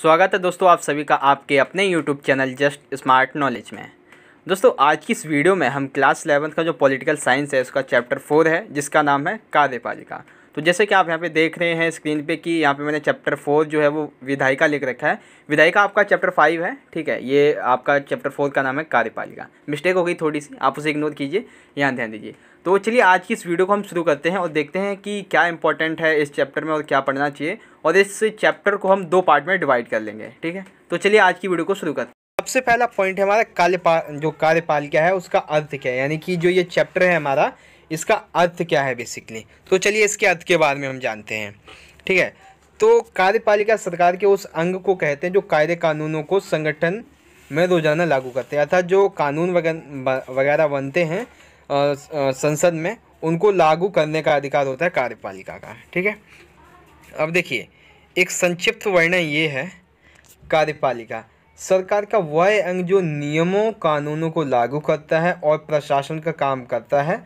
स्वागत है दोस्तों आप सभी का आपके अपने YouTube channel just smart knowledge में दोस्तों आज की इस वीडियो में हम क्लास इलेवंथ का जो पॉलिटिकल साइंस है उसका चैप्टर फोर है जिसका नाम है कार्यपालिका तो जैसे कि आप यहाँ पे देख रहे हैं स्क्रीन पे कि यहाँ पे मैंने चैप्टर फोर जो है वो विधायिका लिख रखा है विधायिका आपका चैप्टर फाइव है ठीक है ये आपका चैप्टर फोर का नाम है कार्यपालिका मिस्टेक हो गई थोड़ी सी आप उसे इग्नोर कीजिए यहाँ ध्यान दीजिए तो चलिए आज की इस वीडियो को हम शुरू करते हैं और देखते हैं कि क्या इंपॉर्टेंट है इस चैप्टर में और क्या पढ़ना चाहिए और इस चैप्टर को हम दो पार्ट में डिवाइड कर लेंगे ठीक है तो चलिए आज की वीडियो को शुरू करते हैं सबसे पहला पॉइंट है हमारा कार्यपाल जो कार्यपालिका है उसका अर्थ क्या है यानी कि जो ये चैप्टर है हमारा इसका अर्थ क्या है बेसिकली तो चलिए इसके अर्थ के बारे में हम जानते हैं ठीक है तो कार्यपालिका सरकार के उस अंग को कहते हैं जो कार्य कानूनों को संगठन में रोजाना लागू करते हैं अर्थात जो कानून वगैरह बनते हैं संसद में उनको लागू करने का अधिकार होता है कार्यपालिका का ठीक है अब देखिए एक संक्षिप्त वर्णन ये है कार्यपालिका सरकार का वह अंग जो नियमों कानूनों को लागू करता है और प्रशासन का काम करता है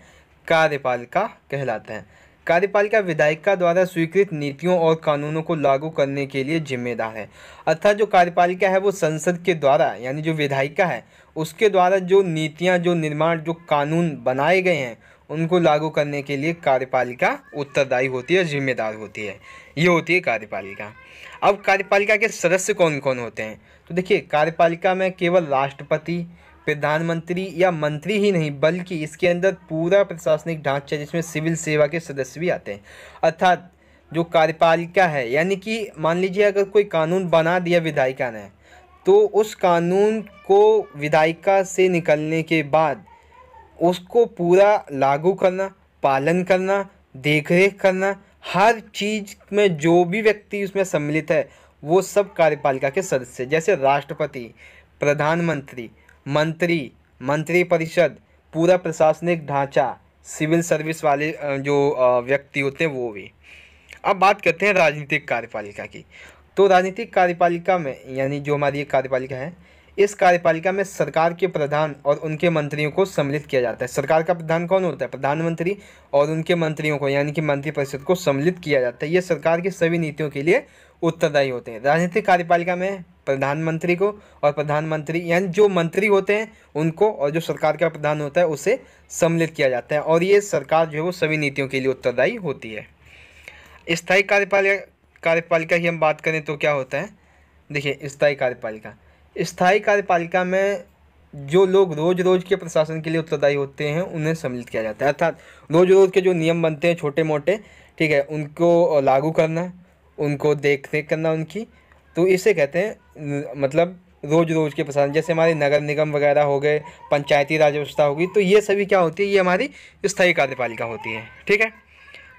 कार्यपालिका कहलाते हैं कार्यपालिका विधायिका द्वारा स्वीकृत नीतियों और कानूनों को लागू करने के लिए जिम्मेदार है अर्थात जो कार्यपालिका है वो संसद के द्वारा यानी जो विधायिका है उसके द्वारा जो नीतियाँ जो निर्माण जो कानून बनाए गए हैं उनको लागू करने के लिए कार्यपालिका उत्तरदायी होती है जिम्मेदार होती है ये होती है कार्यपालिका अब कार्यपालिका के सदस्य कौन कौन होते हैं तो देखिए कार्यपालिका में केवल राष्ट्रपति प्रधानमंत्री या मंत्री ही नहीं बल्कि इसके अंदर पूरा प्रशासनिक ढांचा जिसमें सिविल सेवा के सदस्य भी आते हैं अर्थात जो कार्यपालिका है यानी कि मान लीजिए अगर कोई कानून बना दिया विधायिका ने तो उस कानून को विधायिका से निकलने के बाद उसको पूरा लागू करना पालन करना देखरेख करना हर चीज़ में जो भी व्यक्ति उसमें सम्मिलित है वो सब कार्यपालिका के सदस्य जैसे राष्ट्रपति प्रधानमंत्री मंत्री मंत्रिपरिषद पूरा प्रशासनिक ढांचा सिविल सर्विस वाले जो व्यक्ति होते हैं वो भी अब बात करते हैं राजनीतिक कार्यपालिका की तो राजनीतिक कार्यपालिका में यानी जो हमारी कार्यपालिका है इस कार्यपालिका में सरकार के प्रधान और उनके मंत्रियों को सम्मिलित किया जाता है सरकार का प्रधान कौन होता है प्रधानमंत्री और उनके मंत्रियों को यानी कि मंत्रिपरिषद को सम्मिलित किया जाता है ये सरकार की सभी नीतियों के लिए उत्तरदायी होते हैं राजनीतिक कार्यपालिका में प्रधानमंत्री को और प्रधानमंत्री यानी जो मंत्री होते हैं उनको और जो सरकार का प्रधान होता है उसे सम्मिलित किया जाता है और ये सरकार जो है वो सभी नीतियों के लिए उत्तरदायी होती है स्थायी कार्यपालिका कार्यपालिका की हम बात करें तो क्या होता है देखिए स्थायी कार्यपालिका स्थायी कार्यपालिका में जो लोग रोज़ रोज़ के प्रशासन के लिए उत्तरदायी होते हैं उन्हें सम्मिलित किया जाता है अर्थात रोज़ रोज़ के जो नियम बनते हैं छोटे मोटे ठीक है उनको लागू करना उनको देख रेख करना उनकी तो इसे कहते हैं मतलब रोज़ रोज़ के प्रशासन जैसे हमारे नगर निगम वगैरह हो गए पंचायती राज व्यवस्था होगी तो ये सभी क्या होती है ये हमारी स्थायी कार्यपालिका होती है ठीक है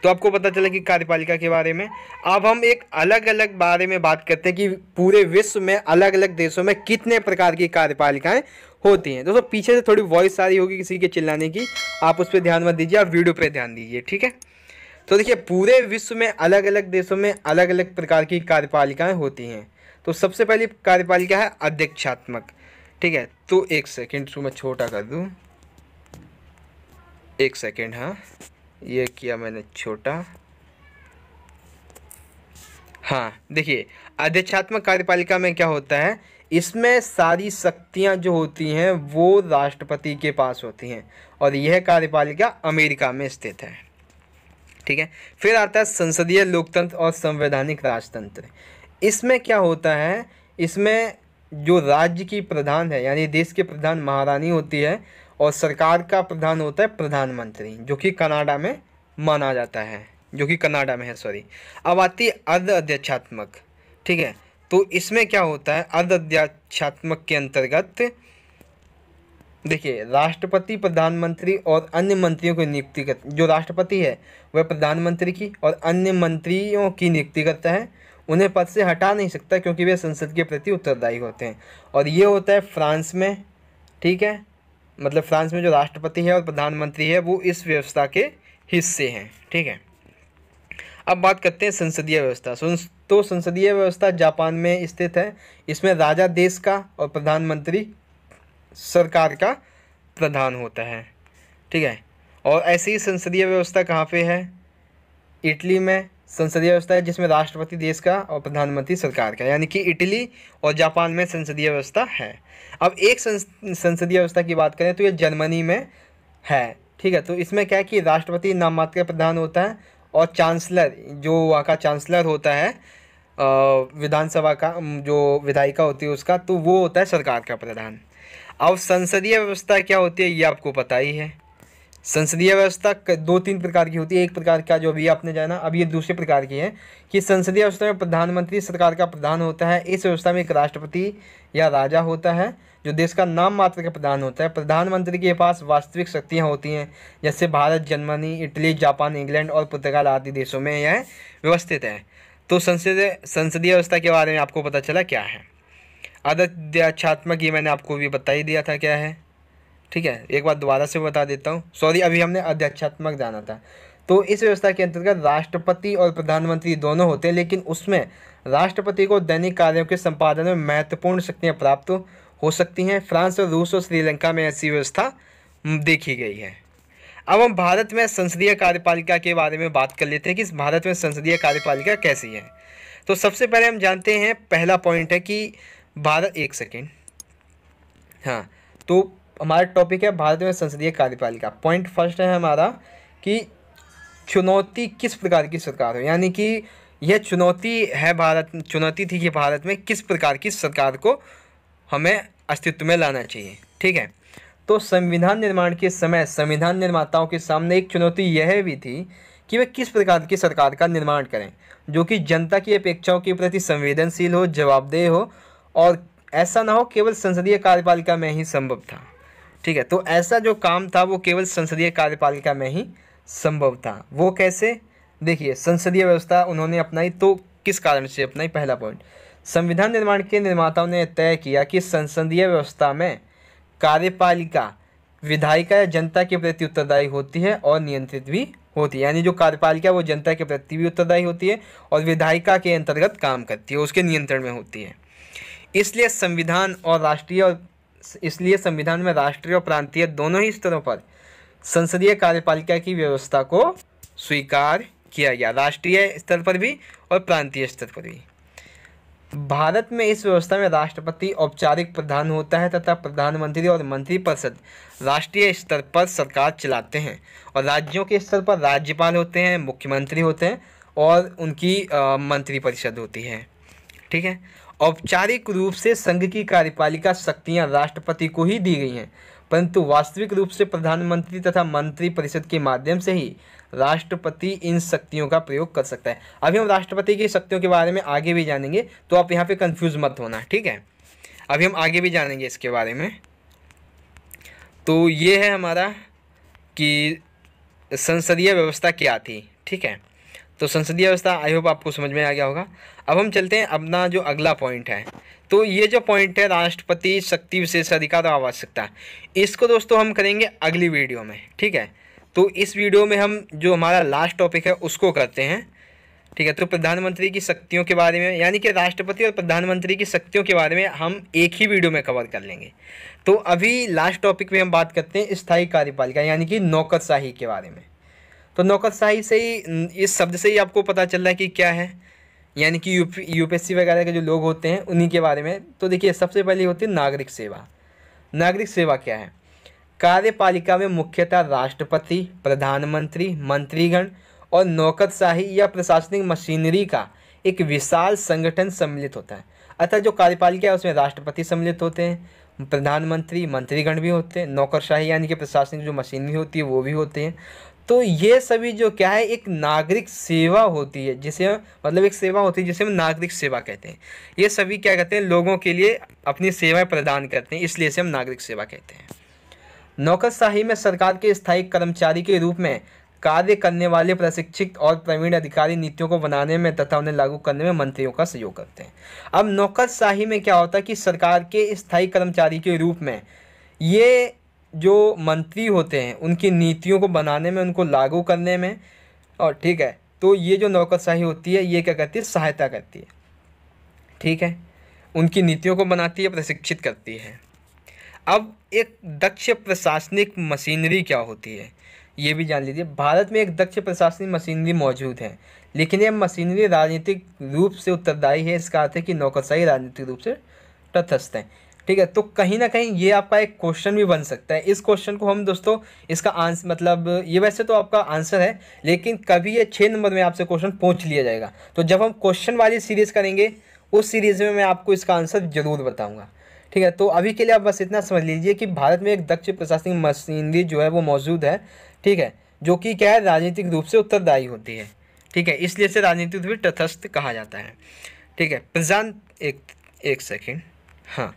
तो आपको पता चला कि कार्यपालिका के बारे में अब हम एक अलग अलग बारे में बात करते हैं कि पूरे विश्व में अलग अलग देशों में कितने प्रकार की कार्यपालिकाएँ होती हैं दोस्तों पीछे से थोड़ी वॉइस आ रही होगी किसी के चिल्लाने की आप उस पर ध्यान मत दीजिए आप वीडियो पर ध्यान दीजिए ठीक है तो देखिए पूरे विश्व में अलग अलग देशों में अलग अलग प्रकार की कार्यपालिकाएँ होती हैं तो सबसे पहली कार्यपालिका है अध्यक्षात्मक ठीक है तो एक सेकेंड इसको मैं छोटा कर दूँ एक सेकेंड हाँ ये किया मैंने छोटा हाँ देखिए अध्यक्षात्मक कार्यपालिका में क्या होता है इसमें सारी शक्तियाँ जो होती हैं वो राष्ट्रपति के पास होती हैं और यह कार्यपालिका अमेरिका में स्थित है ठीक है फिर आता है संसदीय लोकतंत्र और संवैधानिक राजतंत्र इसमें क्या होता है इसमें जो राज्य की प्रधान है यानी देश के प्रधान महारानी होती है और सरकार का प्रधान होता है प्रधानमंत्री जो कि कनाडा में माना जाता है जो कि कनाडा में है सॉरी अब आती है अर्ध अध्यक्षात्मक ठीक है तो इसमें क्या होता है अर्ध अध्यक्षात्मक के अंतर्गत देखिए राष्ट्रपति प्रधानमंत्री और अन्य मंत्रियों की नियुक्ति कर जो राष्ट्रपति है वह प्रधानमंत्री की और अन्य मंत्रियों की नियुक्ति करता है उन्हें पद से हटा नहीं सकता क्योंकि वे संसद के प्रति उत्तरदायी होते हैं और ये होता है फ्रांस में ठीक है मतलब फ्रांस में जो राष्ट्रपति है और प्रधानमंत्री है वो इस व्यवस्था के हिस्से हैं ठीक है अब बात करते हैं संसदीय व्यवस्था तो संसदीय व्यवस्था जापान में स्थित है इसमें राजा देश का और प्रधानमंत्री सरकार का प्रधान होता है ठीक है और ऐसी ही संसदीय व्यवस्था कहाँ पे है इटली में संसदीय व्यवस्था है जिसमें राष्ट्रपति देश का और प्रधानमंत्री सरकार का यानी कि इटली और जापान में संसदीय व्यवस्था है अब एक संसदीय व्यवस्था की बात करें तो ये जर्मनी में है ठीक है तो इसमें क्या है कि राष्ट्रपति नाम मात्र प्रधान होता है और चांसलर जो वहाँ का चांसलर होता है विधानसभा का जो विधायिका होती है उसका तो वो होता है सरकार का प्रधान अब संसदीय व्यवस्था क्या होती है ये आपको पता ही है संसदीय व्यवस्था दो तीन प्रकार की होती है एक प्रकार का जो अभी आपने जाना अब ये दूसरे प्रकार की है कि संसदीय व्यवस्था में प्रधानमंत्री सरकार का प्रधान होता है इस व्यवस्था में एक राष्ट्रपति या राजा होता है जो देश का नाम मात्र का प्रधान होता है प्रधानमंत्री के पास वास्तविक शक्तियाँ होती हैं जैसे Bharat Germany Italy Japan England और पुर्तगाल आदि देशों में यह व्यवस्थित है तो संसदीय संसदीय व्यवस्था के बारे में आपको पता चला क्या है अध्यक्षात्मक ये मैंने आपको भी बता ही दिया था क्या है ठीक है एक बार दोबारा से बता देता हूँ सॉरी अभी हमने अध्यक्षात्मक जाना था तो इस व्यवस्था के अंतर्गत राष्ट्रपति और प्रधानमंत्री दोनों होते हैं लेकिन उसमें राष्ट्रपति को दैनिक कार्यों के संपादन में महत्वपूर्ण शक्तियाँ प्राप्त हो सकती हैं फ्रांस और रूस और श्रीलंका में ऐसी व्यवस्था देखी गई है अब हम भारत में संसदीय कार्यपालिका के बारे में बात कर लेते हैं कि इस भारत में संसदीय कार्यपालिका कैसी है तो सबसे पहले हम जानते हैं पहला पॉइंट है कि भारत एक सेकेंड हाँ तो हमारा टॉपिक है भारत में संसदीय कार्यपालिका पॉइंट फर्स्ट है हमारा कि चुनौती किस प्रकार की सरकार हो यानी कि यह चुनौती है भारत चुनौती थी कि भारत में किस प्रकार की सरकार को हमें अस्तित्व में लाना चाहिए ठीक है तो संविधान निर्माण के समय संविधान निर्माताओं के सामने एक चुनौती यह भी थी कि वे किस प्रकार की सरकार का निर्माण करें जो कि जनता की अपेक्षाओं के प्रति संवेदनशील हो जवाबदेह हो और ऐसा ना हो केवल संसदीय कार्यपालिका में ही संभव था ठीक है तो ऐसा जो काम था वो केवल संसदीय कार्यपालिका में ही संभव था वो कैसे देखिए संसदीय व्यवस्था उन्होंने अपनाई तो किस कारण से अपनाई पहला पॉइंट संविधान निर्माण के निर्माताओं ने तय किया कि संसदीय व्यवस्था में कार्यपालिका विधायिका या जनता के प्रति उत्तरदायी होती है और नियंत्रित भी होती है यानी जो कार्यपालिका वो जनता के प्रति भी उत्तरदायी होती है और विधायिका के अंतर्गत काम करती है उसके नियंत्रण में होती है इसलिए संविधान और राष्ट्रीय और इसलिए संविधान में राष्ट्रीय और प्रांतीय दोनों ही स्तरों पर संसदीय कार्यपालिका की व्यवस्था को स्वीकार किया गया राष्ट्रीय स्तर पर भी और प्रांतीय स्तर पर भी भारत में इस व्यवस्था में राष्ट्रपति औपचारिक प्रधान होता है तथा प्रधानमंत्री और मंत्रिपरिषद राष्ट्रीय स्तर पर सरकार चलाते हैं और राज्यों के स्तर पर राज्यपाल होते हैं मुख्यमंत्री होते हैं और उनकी मंत्रिपरिषद होती है ठीक है औपचारिक रूप से संघ की कार्यपालिका शक्तियां राष्ट्रपति को ही दी गई हैं परंतु वास्तविक रूप से प्रधानमंत्री तथा मंत्री परिषद के माध्यम से ही राष्ट्रपति इन शक्तियों का प्रयोग कर सकता है अभी हम राष्ट्रपति की शक्तियों के बारे में आगे भी जानेंगे तो आप यहाँ पर कन्फ्यूज़ मत होना ठीक है अभी हम आगे भी जानेंगे इसके बारे में तो ये है हमारा कि संसदीय व्यवस्था क्या थी ठीक है तो संसदीय व्यवस्था आई होप आपको समझ में आ गया होगा अब हम चलते हैं अपना जो अगला पॉइंट है तो ये जो पॉइंट है राष्ट्रपति शक्ति विशेष अधिकार और आवश्यकता इसको दोस्तों हम करेंगे अगली वीडियो में ठीक है तो इस वीडियो में हम जो हमारा लास्ट टॉपिक है उसको करते हैं ठीक है तो प्रधानमंत्री की शक्तियों के बारे में यानी कि राष्ट्रपति और प्रधानमंत्री की शक्तियों के बारे में हम एक ही वीडियो में कवर कर लेंगे तो अभी लास्ट टॉपिक में हम बात करते हैं स्थायी कार्यपालिका यानी कि नौकरशाही के बारे में तो नौकरशाही से ही इस शब्द से ही आपको पता चल रहा है कि क्या है यानी कि यूपी यूपीएससी वगैरह के जो लोग होते हैं उन्हीं के बारे में तो देखिए सबसे पहले होती है नागरिक सेवा नागरिक सेवा क्या है कार्यपालिका में मुख्यतः राष्ट्रपति प्रधानमंत्री मंत्रीगण और नौकरशाही या प्रशासनिक मशीनरी का एक विशाल संगठन सम्मिलित होता है अतः जो कार्यपालिका है उसमें राष्ट्रपति सम्मिलित होते हैं प्रधानमंत्री मंत्रीगण भी होते हैं नौकरशाही यानी कि प्रशासनिक जो मशीनरी होती है वो भी होते हैं तो ये सभी जो क्या है एक नागरिक सेवा होती है जिसे मतलब एक सेवा होती है जिसे हम नागरिक सेवा कहते हैं ये सभी क्या कहते हैं लोगों के लिए अपनी सेवाएं प्रदान करते हैं इसलिए इसे हम नागरिक सेवा कहते हैं नौकरशाही में सरकार के स्थायी कर्मचारी के रूप में कार्य करने वाले प्रशिक्षित और प्रवीण अधिकारी नीतियों को बनाने में तथा उन्हें लागू करने में मंत्रियों का सहयोग करते हैं अब नौकरशाही में क्या होता है कि सरकार के स्थायी कर्मचारी के रूप में ये जो मंत्री होते हैं उनकी नीतियों को बनाने में उनको लागू करने में और ठीक है तो ये जो नौकरशाही होती है ये क्या करती है सहायता करती है ठीक है उनकी नीतियों को बनाती है प्रशिक्षित करती है अब एक दक्ष प्रशासनिक मशीनरी क्या होती है ये भी जान लीजिए भारत में एक दक्ष प्रशासनिक मशीनरी मौजूद है लेकिन यह मशीनरी राजनीतिक रूप से उत्तरदायी है इसका अर्थ है कि नौकरशाही राजनीतिक रूप से तथस्थ है ठीक है तो कहीं ना कहीं ये आपका एक क्वेश्चन भी बन सकता है इस क्वेश्चन को हम दोस्तों इसका आंसर मतलब ये वैसे तो आपका आंसर है लेकिन कभी ये छः नंबर में आपसे क्वेश्चन पूछ लिया जाएगा तो जब हम क्वेश्चन वाली सीरीज़ करेंगे उस सीरीज़ में मैं आपको इसका आंसर ज़रूर बताऊँगा ठीक है तो अभी के लिए आप बस इतना समझ लीजिए कि भारत में एक दक्ष प्रशासनिक मशीनरी जो है वो मौजूद है ठीक है जो कि क्या है राजनीतिक रूप से उत्तरदायी होती है ठीक है इसलिए से राजनीतिक रूप तथस्थ कहा जाता है ठीक है प्रजान एक एक सेकेंड हाँ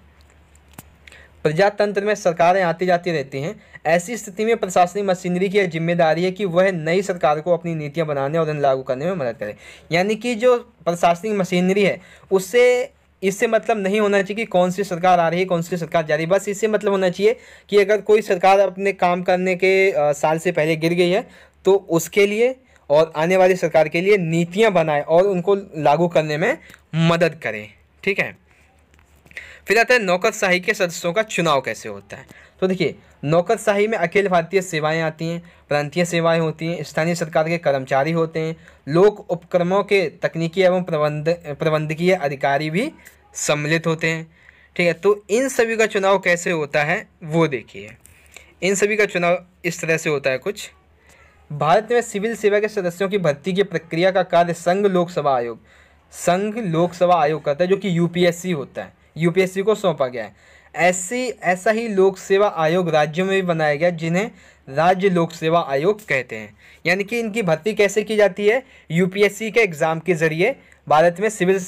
प्रजातंत्र में सरकारें आती जाती रहती हैं ऐसी स्थिति में प्रशासनिक मशीनरी की जिम्मेदारी है कि वह नई सरकार को अपनी नीतियाँ बनाने और उन्हें लागू करने में मदद करे यानी कि जो प्रशासनिक मशीनरी है उससे इससे मतलब नहीं होना चाहिए कि कौन सी सरकार आ रही है कौन सी सरकार जा रही है बस इससे मतलब होना चाहिए कि अगर कोई सरकार अपने काम करने के साल से पहले गिर गई है तो उसके लिए और आने वाली सरकार के लिए नीतियाँ बनाए और उनको लागू करने में मदद करें ठीक है फिर आता है नौकरशाही के सदस्यों का चुनाव कैसे होता है तो देखिए नौकरशाही में अखिल भारतीय सेवाएं आती हैं प्रांतीय सेवाएं होती हैं स्थानीय सरकार के कर्मचारी होते हैं लोक उपक्रमों के तकनीकी एवं प्रबंध प्रबंधकीय अधिकारी भी सम्मिलित होते हैं ठीक है तो इन सभी का चुनाव कैसे होता है वो देखिए इन सभी का चुनाव इस तरह से होता है कुछ भारत में सिविल सेवा के सदस्यों की भर्ती की प्रक्रिया का कार्य संघ लोक सभा आयोग संघ लोक सभा आयोग करता है जो कि यूपीएससी होता है यूपीएससी को सौंपा गया है ऐसी ऐसा ही लोक सेवा आयोग राज्यों में भी बनाया गया जिन्हें राज्य लोक सेवा आयोग कहते हैं यानी कि इनकी भर्ती कैसे की जाती है यूपीएससी के एग्ज़ाम के ज़रिए भारत में सिविल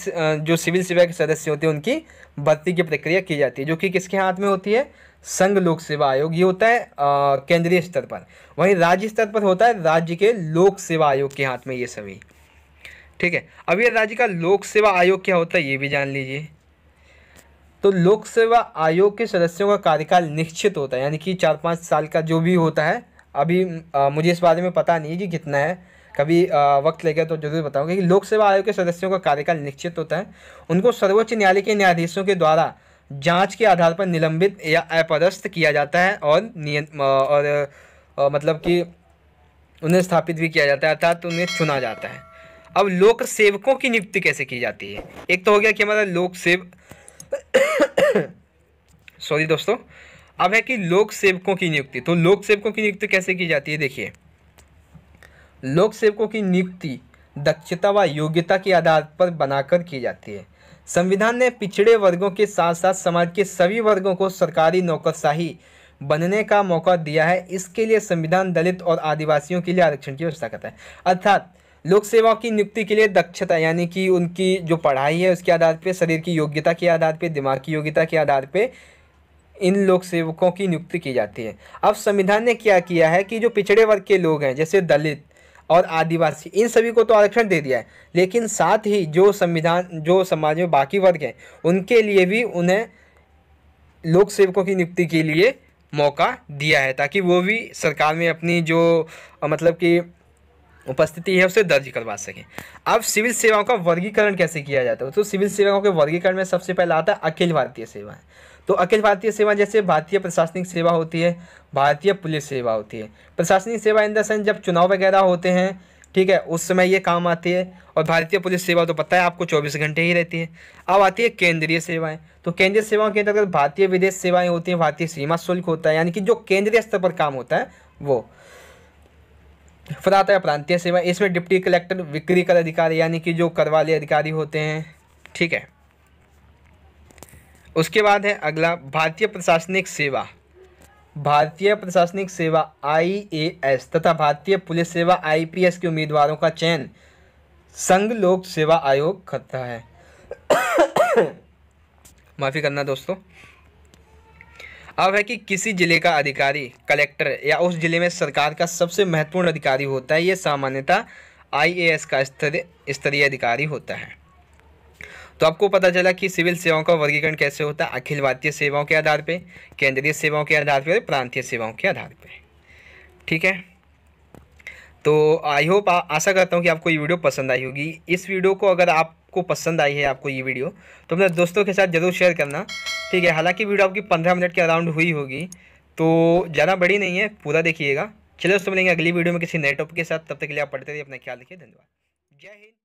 जो सिविल सेवा के सदस्य होते हैं उनकी भर्ती की प्रक्रिया की जाती है जो कि किसके हाथ में होती है संघ लोक सेवा आयोग ये होता है केंद्रीय स्तर पर वहीं राज्य स्तर पर होता है राज्य के लोक सेवा आयोग के हाथ में ये सभी ठीक है अब ये राज्य का लोक सेवा आयोग क्या होता है ये भी जान लीजिए तो लोक सेवा आयोग के सदस्यों का कार्यकाल निश्चित होता है यानी कि चार पाँच साल का जो भी होता है अभी आ, मुझे इस बारे में पता नहीं है कि कितना है कभी आ, वक्त लगेगा तो जरूर बताऊंगा कि लोक सेवा आयोग के सदस्यों का कार्यकाल निश्चित होता है उनको सर्वोच्च न्यायालय के न्यायाधीशों के द्वारा जांच के आधार पर निलंबित या अपदस्थ किया जाता है और नियम और, मतलब कि उन्हें स्थापित भी किया जाता है अर्थात उन्हें चुना जाता है अब लोक सेवकों की नियुक्ति कैसे की जाती है एक तो हो गया कि हमारा लोक सेव सॉरी दोस्तों अब है कि लोक सेवकों की नियुक्ति तो लोक सेवकों की नियुक्ति कैसे की जाती है देखिए लोक सेवकों की नियुक्ति दक्षता व योग्यता के आधार पर बनाकर की जाती है संविधान ने पिछड़े वर्गों के साथ साथ समाज के सभी वर्गों को सरकारी नौकरशाही बनने का मौका दिया है इसके लिए संविधान दलित और आदिवासियों के लिए आरक्षण की व्यवस्था करता है अर्थात लोक सेवाओं की नियुक्ति के लिए दक्षता यानी कि उनकी जो पढ़ाई है उसके आधार पर शरीर की योग्यता के आधार पर दिमाग की योग्यता के आधार पर इन लोक सेवकों की नियुक्ति की जाती है अब संविधान ने क्या किया है कि जो पिछड़े वर्ग के लोग हैं जैसे दलित और आदिवासी इन सभी को तो आरक्षण दे दिया है लेकिन साथ ही जो संविधान जो समाज में बाकी वर्ग हैं उनके लिए भी उन्हें लोक सेवकों की नियुक्ति के लिए मौका दिया है ताकि वो भी सरकार में अपनी जो मतलब कि उपस्थिति है उसे दर्ज करवा सकें अब सिविल सेवाओं का वर्गीकरण कैसे किया जाता है तो सिविल सेवाओं के वर्गीकरण में सबसे पहला आता है अखिल भारतीय सेवाएं तो अखिल भारतीय सेवा जैसे भारतीय प्रशासनिक सेवा होती है भारतीय पुलिस सेवा होती है प्रशासनिक सेवा इन द सेंस जब चुनाव वगैरह होते हैं ठीक है उस समय ये काम आती है और भारतीय पुलिस सेवा तो पता है आपको चौबीस घंटे ही रहती है अब आती है केंद्रीय सेवाएं तो केंद्रीय सेवाओं के अंतर्गत भारतीय विदेश सेवाएं होती हैं भारतीय सीमा शुल्क होता है यानी कि जो केंद्रीय स्तर पर काम होता है वो फिर आता है प्रांतीय सेवा इसमें डिप्टी कलेक्टर विक्री कर अधिकारी यानी कि जो कर वाले अधिकारी होते हैं ठीक है उसके बाद है अगला भारतीय प्रशासनिक सेवा भारतीय प्रशासनिक सेवा आईएएस तथा भारतीय पुलिस सेवा आईपीएस के उम्मीदवारों का चयन संघ लोक सेवा आयोग करता है माफ़ी करना दोस्तों अब है कि किसी जिले का अधिकारी कलेक्टर या उस जिले में सरकार का सबसे महत्वपूर्ण अधिकारी होता है ये सामान्यतः आईएएस का स्तरीय स्तरीय अधिकारी होता है तो आपको पता चला कि सिविल सेवाओं का वर्गीकरण कैसे होता है अखिल भारतीय सेवाओं के आधार पे केंद्रीय सेवाओं के आधार पर प्रांतीय सेवाओं के आधार पे ठीक है तो आई होप आशा करता हूँ कि आपको ये वीडियो पसंद आई होगी इस वीडियो को अगर आप आपको पसंद आई है आपको ये वीडियो तो अपने दोस्तों के साथ ज़रूर शेयर करना ठीक है हालांकि वीडियो आपकी पंद्रह मिनट के अराउंड हुई होगी तो ज़्यादा बड़ी नहीं है पूरा देखिएगा चलो दोस्तों मिलेंगे अगली वीडियो में किसी नए टॉपिक के साथ तब तक के लिए आप पढ़ते रहिए अपना ख्याल रखिए धन्यवाद जय हिंद